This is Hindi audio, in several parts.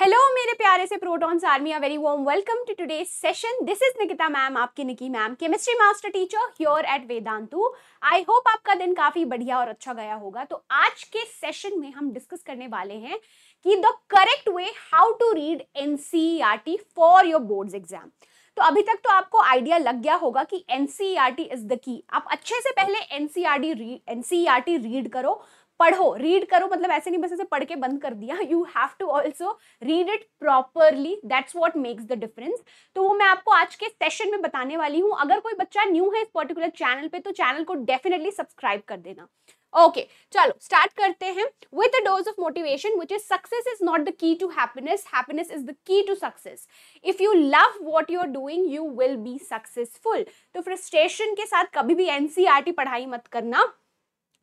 हेलो मेरे प्यारे से protons army a very warm welcome to today session this is Nikita ma'am आपकी Niki ma'am chemistry master teacher here at Vedantu I hope आपका दिन काफी बढ़िया और अच्छा गया होगा तो आज के सेशन में हम डिस्कस करने वाले हैं कि the correct way how to read an for your board exam तो अभी तक तो आपको आइडिया लग गया होगा कि एनसीईआरटी इज द की आप अच्छे से पहले एनसीईआरटी एनसीईआरटी रीड करो पढ़ो रीड करो मतलब ऐसे नहीं बस ऐसे पढ़ के बंद कर दिया you have to also read it properly that's what makes the difference तो वो मैं आपको आज के सेशन में बताने वाली हूँ अगर कोई बच्चा न्यू है इस पर्टिकुलर चैनल पे तो चैनल को डेफिनेटली सब्सक्राइब कर देना ओके okay, चलो स्टार्ट करते हैं with a dose of motivation which is success is not the key to happiness happiness is the key to success if you love what you are doing you will be successful तो फ्रस्ट्रेशन के साथ कभी भी एनसीईआरटी e पढ़ाई मत करना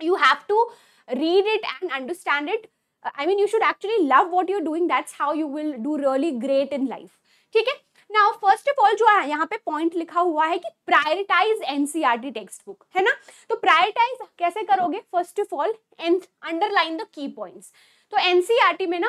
you have to read it and understand it uh, i mean you should actually love what you're doing that's how you will do really great in life theek hai now first of all jo है यहाँ पे पॉइंट लिखा हुआ है कि प्रायोरिटाइज एनसीईआरटी टेक्स्ट बुक है ना तो प्रायोरिटाइज कैसे करोगे first of all and underline the key points तो एनसीईआरटी e में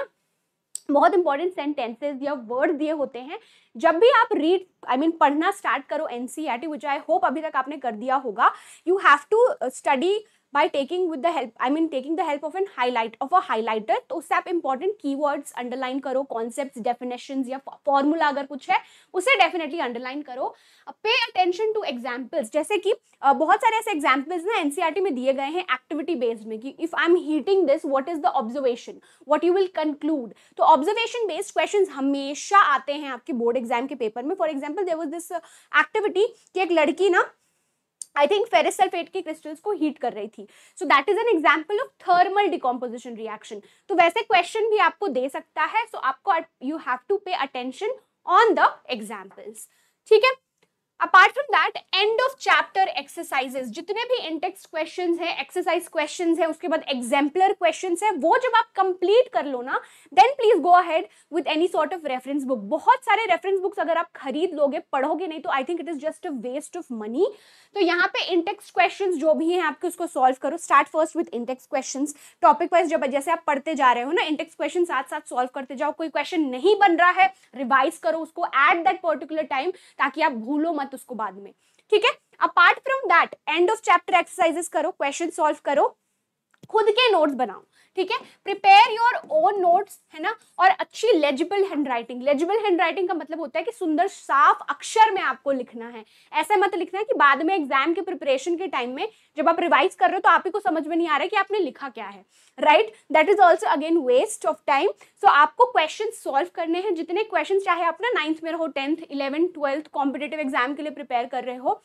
बहुत इंपॉर्टेंट सेंटेंसेज या वर्ड दिए होते हैं जब भी आप रीड आई मीन पढ़ना स्टार्ट करो N C R T which I hope अभी तक आपने कर दिया होगा you have to study by taking with the help I mean taking the help of an highlight of a highlighter तो उससे आप इंपॉर्टेंट की वर्ड्स अंडरलाइन करो कॉन्सेप्ट डेफिनेशन या फॉर्मूला अगर कुछ है उसे डेफिनेटली अंडरलाइन करो पे अटेंशन टू एग्जाम्पल्स जैसे कि uh, बहुत सारे ऐसे एग्जाम्पल्स ना एनसीआरटी e में दिए गए हैं एक्टिविटी बेस्ड में कि if I am heating this what is the observation what you will conclude तो ऑब्जर्वेशन बेस्ड क्वेश्चन हमेशा आते हैं आपके बोर्ड एग्जाम के पेपर में for example there was this activity कि एक लड़की ना आई थिंक फेरेसल्फेट के क्रिस्टल्स को हीट कर रही थी so that is an example of thermal decomposition reaction तो वैसे क्वेश्चन भी आपको दे सकता है सो so आपको you have to pay attention on the examples ठीक है apart from that end of chapter exercises जितने भी इंटेक्स क्वेश्चन है एक्सरसाइज क्वेश्चन है उसके बाद एग्जाम्पलर क्वेश्चन है वो जब आप कंप्लीट कर लो ना then please go ahead with any sort of reference book बहुत सारे रेफरेंस बुक्स अगर आप खरीद लोगे पढ़ोगे नहीं तो I think it is just a waste of money तो यहाँ पे इंटेक्स क्वेश्चन जो भी हैं आपके उसको सॉल्व करो start first with intext question topic wise जब जैसे आप पढ़ते जा रहे हो ना इंटेक्स क्वेश्चन साथ साथ सॉल्व करते जाओ कोई क्वेश्चन नहीं बन रहा है रिवाइज करो उसको एट दैट पर्टिकुलर टाइम ताकि आप भूलो मत मत उसको बाद में ठीक है apart from that end of chapter exercises करो क्वेश्चन सॉल्व करो खुद के नोट्स बनाओ ठीक है प्रिपेयर ओन नोट्स है ना और अच्छी legible handwriting legible handwriting का मतलब होता है कि सुंदर साफ अक्षर में आपको लिखना है ऐसा मत लिखना है कि बाद में एग्जाम के प्रिपरेशन के टाइम में जब आप रिवाइज कर रहे हो तो आप ही को समझ में नहीं आ रहा है कि आपने लिखा क्या है right that is also again waste of time so आपको क्वेश्चन सॉल्व करने हैं जितने क्वेश्चन चाहे आप ना नाइन्थ में रहो tenth eleventh twelfth competitive exam के लिए प्रिपेयर कर रहे हो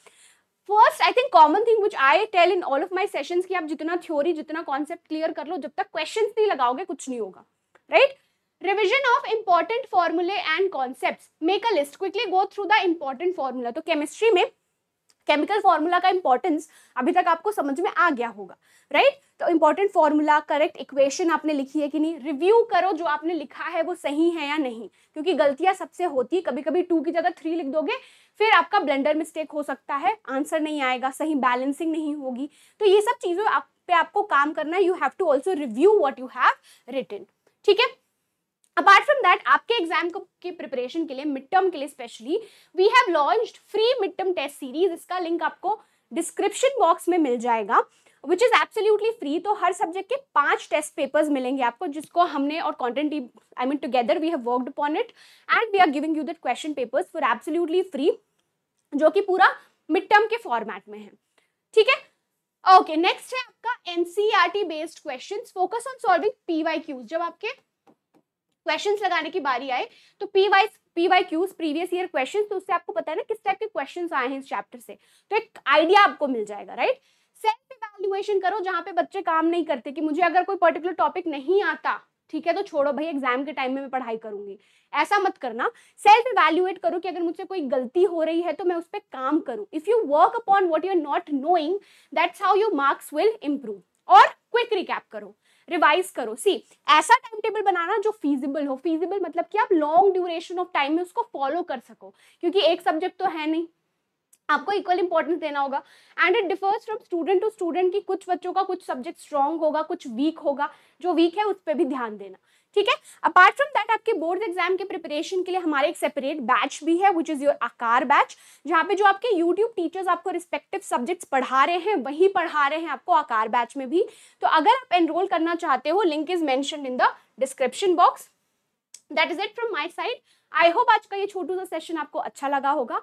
first I think common thing which I tell in all of my session की आप जितना थ्योरी जितना कॉन्सेप्ट क्लियर कर लो जब तक क्वेश्चन नहीं लगाओगे कुछ नहीं होगा राइट रिविजन ऑफ इंपॉर्टेंट फॉर्मुले and concept make a list quickly go through the important formula तो केमिस्ट्री में केमिकल फॉर्मूला का इंपॉर्टेंस अभी तक आपको समझ में आ गया होगा राइट तो इंपॉर्टेंट फॉर्मूला करेक्ट इक्वेशन आपने लिखी है कि नहीं रिव्यू करो जो आपने लिखा है वो सही है या नहीं क्योंकि गलतियां सबसे होती है कभी कभी टू की जगह थ्री लिख दोगे फिर आपका ब्लेंडर मिस्टेक हो सकता है आंसर नहीं आएगा सही बैलेंसिंग नहीं होगी तो ये सब चीज़ों आप पे आपको काम करना है you have to also review what you have written ठीक है अपार्ट फ्रॉम दैट आपके एग्जाम के प्रिपरेशन के लिए मिड टर्म के लिए specially we have launch free mid term test series इसका लिंक आपको डिस्क्रिप्शन बॉक्स में मिल जाएगा विच इज़ एब्सोल्यूटली फ्री तो हर सब्जेक्ट के पांच टेस्ट पेपर्स मिलेंगे आपको जिसको हमने और content I mean together we have worked upon it and we are giving you that question papers for absolutely free जो कि पूरा मिड टर्म के फॉर्मेट में है ठीक है ओके okay, नेक्स्ट है आपका NCERT based questions focus on solving PYQs जब आपके क्वेश्चंस लगाने की बारी आए तो P wise P Y Qs previous year question तो उससे आपको पता है ना किस टाइप के क्वेश्चन आए हैं इस चैप्टर से तो एक आइडिया आपको मिल जाएगा राइट सेल्फ इवेल्युएशन करो जहाँ पे बच्चे काम नहीं करते कि मुझे अगर कोई पर्टिकुलर टॉपिक नहीं आता ठीक है तो छोड़ो भाई एग्जाम के टाइम में मैं पढ़ाई करूंगी ऐसा मत करना सेल्फ इवेल्युएट करो कि अगर मुझसे कोई गलती हो रही है तो मैं उस पर काम करूं if you work upon what you are not knowing that's how your marks will improve और क्विक रिकैप करो रिवाइज करो सी ऐसा टाइम टेबल बनाना जो फीजिबल हो फीजिबल मतलब कि आप लॉन्ग ड्यूरेशन ऑफ टाइम में उसको फॉलो कर सको क्योंकि एक सब्जेक्ट तो है नहीं आपको इक्वल इंपॉर्टेंस देना होगा and it differs from student to student कि कुछ बच्चों का कुछ सब्जेक्ट स्ट्रॉन्ग होगा कुछ वीक होगा जो वीक है उस पर भी ध्यान देना ठीक है अपार्ट फ्रॉम दैट आपके बोर्ड एग्जाम के प्रिपरेशन के लिए हमारे एक सेपरेट बैच भी है which is your Aakar batch जहाँ पे जो आपके यूट्यूब टीचर्स आपको रिस्पेक्टिव सब्जेक्ट्स पढ़ा रहे हैं वही पढ़ा रहे हैं आपको आकार बैच में भी तो अगर आप एनरोल करना चाहते हो link is mention in the description box that is it from my side I hope आज का ये छोटू सा सेशन आपको अच्छा लगा होगा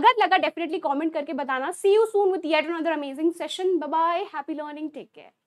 अगर लगा डेफिनेटली कॉमेंट करके बताना see you soon with yet another amazing session bye happy learning take care